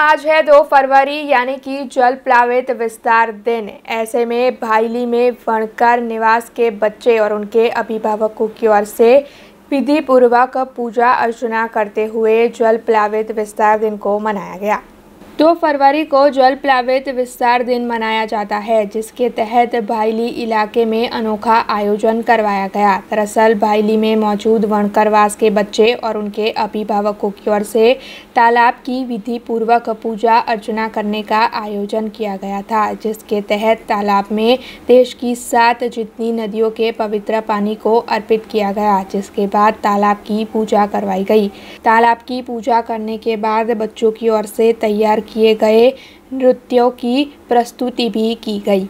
आज है दो फरवरी यानी कि जल प्लावित विस्तार दिन ऐसे में भाईली में वणकर निवास के बच्चे और उनके अभिभावकों की ओर से विधि पूर्वक पूजा अर्चना करते हुए जल प्लावित विस्तार दिन को मनाया गया दो फरवरी को जल प्लावित विस्तार दिन मनाया जाता है जिसके तहत भाईली इलाके में अनोखा आयोजन करवाया गया दरअसल भाईली में मौजूद वणकरवास के बच्चे और उनके अभिभावकों की ओर से तालाब की विधि पूर्वक पूजा अर्चना करने का आयोजन किया गया था जिसके तहत तालाब में देश की सात जितनी नदियों के पवित्र पानी को अर्पित किया गया जिसके बाद तालाब की पूजा करवाई गई तालाब की पूजा करने के बाद बच्चों की ओर से तैयार किए गए नृत्यों की प्रस्तुति भी की गई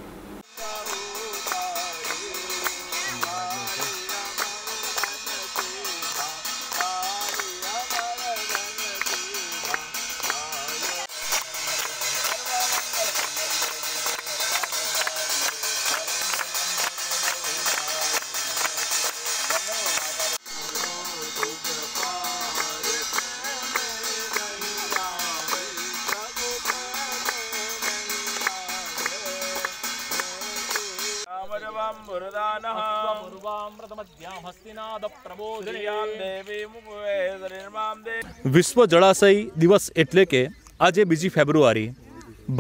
વિશ્વ જળાશય દિવસ એટલે કે આજે બીજી ફેબ્રુઆરી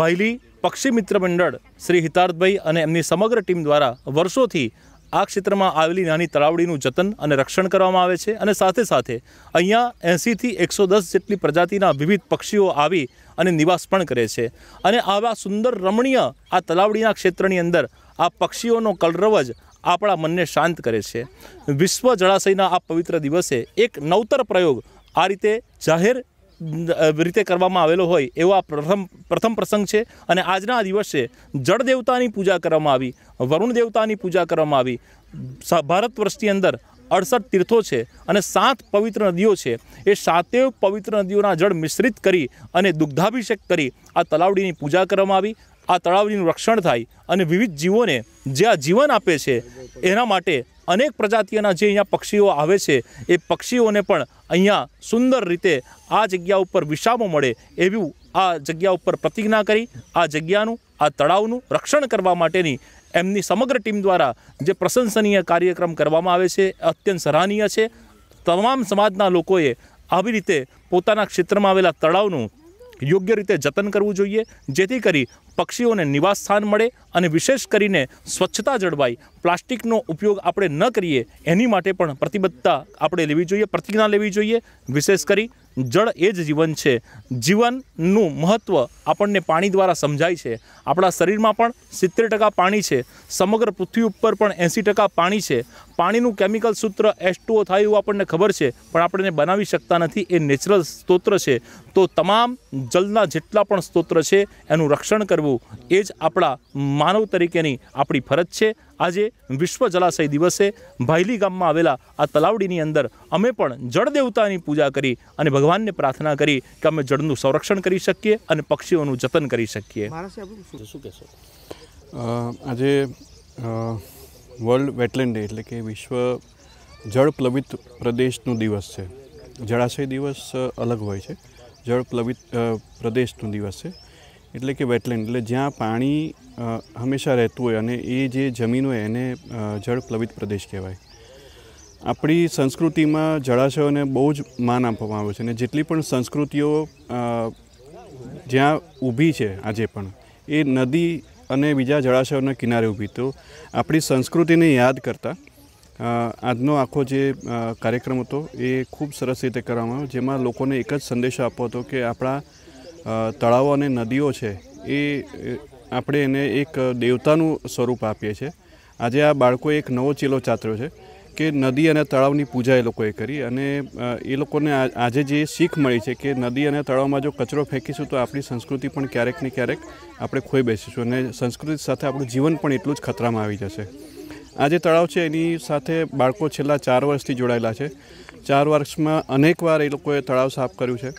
ભાઈલી પક્ષી મિત્ર મંડળ શ્રી હિતાર્થભાઈ અને એમની સમગ્ર ટીમ દ્વારા વર્ષોથી આ ક્ષેત્રમાં આવેલી નાની તળાવડીનું જતન અને રક્ષણ કરવામાં આવે છે અને સાથે સાથે અહીંયા એંસીથી એકસો દસ જેટલી પ્રજાતિના વિવિધ પક્ષીઓ આવી અને નિવાસ પણ કરે છે અને આવા સુંદર રમણીય આ તળાવડીના ક્ષેત્રની અંદર આ પક્ષીઓનો કલરવ જ આપણા મનને શાંત કરે છે વિશ્વ જળાશયના આ પવિત્ર દિવસે એક નવતર પ્રયોગ આ રીતે જાહેર રીતે કરવામાં આવેલો હોય એવો આ પ્રથમ પ્રથમ પ્રસંગ છે અને આજના આ દિવસે જળ દેવતાની પૂજા કરવામાં આવી વરુણ દેવતાની પૂજા કરવામાં આવી ભારત વર્ષની અંદર અડસઠ તીર્થો છે અને સાત પવિત્ર નદીઓ છે એ સાતેય પવિત્ર નદીઓના જળ મિશ્રિત કરી અને દુગ્ધાભિષેક કરી આ તલાવડીની પૂજા કરવામાં આવી આ તળાવનું રક્ષણ થાય અને વિવિધ જીવોને જે આ જીવન આપે છે એના માટે અનેક પ્રજાતિઓના જે અહીંયા પક્ષીઓ આવે છે એ પક્ષીઓને પણ અહીંયા સુંદર રીતે આ જગ્યા ઉપર વિશામો મળે એવું આ જગ્યા ઉપર પ્રતિજ્ઞા કરી આ જગ્યાનું આ તળાવનું રક્ષણ કરવા માટેની એમની સમગ્ર ટીમ દ્વારા જે પ્રશંસનીય કાર્યક્રમ કરવામાં આવે છે અત્યંત સરાહનીય છે તમામ સમાજના લોકોએ આવી રીતે પોતાના ક્ષેત્રમાં આવેલા તળાવનું યોગ્ય રીતે જતન કરવું જોઈએ જેથી કરી પક્ષીઓને નિવાસ સ્થાન મળે અને વિશેષ કરીને સ્વચ્છતા જળવાઈ પ્લાસ્ટિકનો ઉપયોગ આપણે ન કરીએ એની માટે પણ પ્રતિબદ્ધતા આપણે લેવી જોઈએ પ્રતિજ્ઞા લેવી જોઈએ વિશેષ કરી જળ એ જ જીવન છે જીવનનું મહત્ત્વ આપણને પાણી દ્વારા સમજાય છે આપણા શરીરમાં પણ સિત્તેર ટકા પાણી છે સમગ્ર પૃથ્વી ઉપર પણ એંસી ટકા પાણી છે પાણીનું કેમિકલ સૂત્ર એસ ટુઓ થાય એવું આપણને ખબર છે પણ આપણે એને બનાવી શકતા નથી એ નેચરલ સ્તોત્ર છે તો તમામ જલના જેટલા પણ સ્તોત્ર છે એનું રક્ષણ કરવું એ જ આપણા માનવ તરીકેની આપણી ફરજ છે આજે વિશ્વ જલાશય દિવસે ભાયલી ગામમાં આવેલા આ તલાવડીની અંદર અમે પણ જળ દેવતાની પૂજા કરી અને ભગવાનને પ્રાર્થના કરી કે અમે જળનું સંરક્ષણ કરી શકીએ અને પક્ષીઓનું જતન કરી શકીએ શું આજે વર્લ્ડ વેટલેન્ડ ડે એટલે કે વિશ્વ જળ પ્લવિત પ્રદેશનો દિવસ છે જળાશય દિવસ અલગ હોય છે જળ પ્લવિત પ્રદેશનો દિવસ છે એટલે કે વેટલેન્ડ એટલે જ્યાં પાણી હંમેશા રહેતું હોય અને એ જે જમીન હોય એને જળ પ્લવિત પ્રદેશ કહેવાય આપણી સંસ્કૃતિમાં જળાશયોને બહુ જ માન આપવામાં આવે છે અને જેટલી પણ સંસ્કૃતિઓ જ્યાં ઊભી છે આજે પણ એ નદી અને બીજા જળાશયોના કિનારે ઊભી તો આપણી સંસ્કૃતિને યાદ કરતાં આજનો આખો જે કાર્યક્રમ હતો એ ખૂબ સરસ રીતે કરવામાં આવ્યો જેમાં લોકોને એક જ સંદેશો આપવો હતો કે આપણા તળાવો અને નદીઓ છે એ આપણે એને એક દેવતાનું સ્વરૂપ આપીએ છીએ આજે આ બાળકો એક નવો ચીલો ચાતર્યો છે કે નદી અને તળાવની પૂજા એ લોકોએ કરી અને એ લોકોને આજે જે શીખ મળી છે કે નદી અને તળાવમાં જો કચરો ફેંકીશું તો આપણી સંસ્કૃતિ પણ ક્યારેક ને ક્યારેક આપણે ખોઈ બેસીશું અને સંસ્કૃતિ સાથે આપણું જીવન પણ એટલું જ ખતરામાં આવી જશે આ જે તળાવ છે એની સાથે બાળકો છેલ્લા ચાર વર્ષથી જોડાયેલા છે ચાર વર્ષમાં અનેકવાર એ લોકોએ તળાવ સાફ કર્યું છે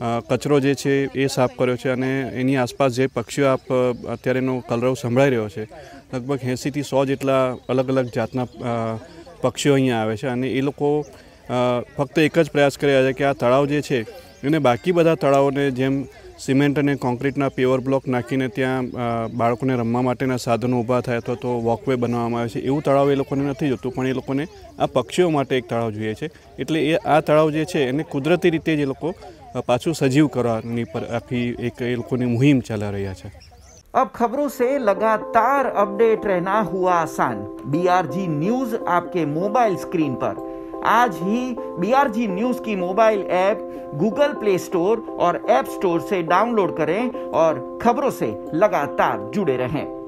કચરો જે છે એ સાફ કર્યો છે અને એની આસપાસ જે પક્ષીઓ આપ અત્યારેનો કલરવ સંભળાઈ રહ્યો છે લગભગ એંસીથી સો જેટલા અલગ અલગ જાતના પક્ષીઓ અહીંયા આવે છે અને એ લોકો ફક્ત એક જ પ્રયાસ કરી રહ્યા છે કે આ તળાવ જે છે એને બાકી બધા તળાવોને જેમ સિમેન્ટ અને કોન્ક્રીટના પેવર બ્લોક નાખીને ત્યાં બાળકોને રમવા માટેના સાધનો ઊભા થાય અથવા તો વોકવે બનાવવામાં આવે છે એવું તળાવ એ લોકોને નથી જોતું પણ એ લોકોને આ પક્ષીઓ માટે એક તળાવ જોઈએ છે એટલે એ આ તળાવ જે છે એને કુદરતી રીતે જ એ લોકો પાછું સજીવ કરવાની પર આખી એક એ લોકોની મુહિમ ચલા રહ્યા છે अब खबरों से લગાતાર અપડેટ रहना हुआ आसान बीआरजी न्यूज आपके मोबाइल स्क्रीन पर आज ही बीआरजी न्यूज की mobile app Google Play Store और ऐप स्टोर से डाउनलोड करें और खबरों से लगातार जुड़े रहें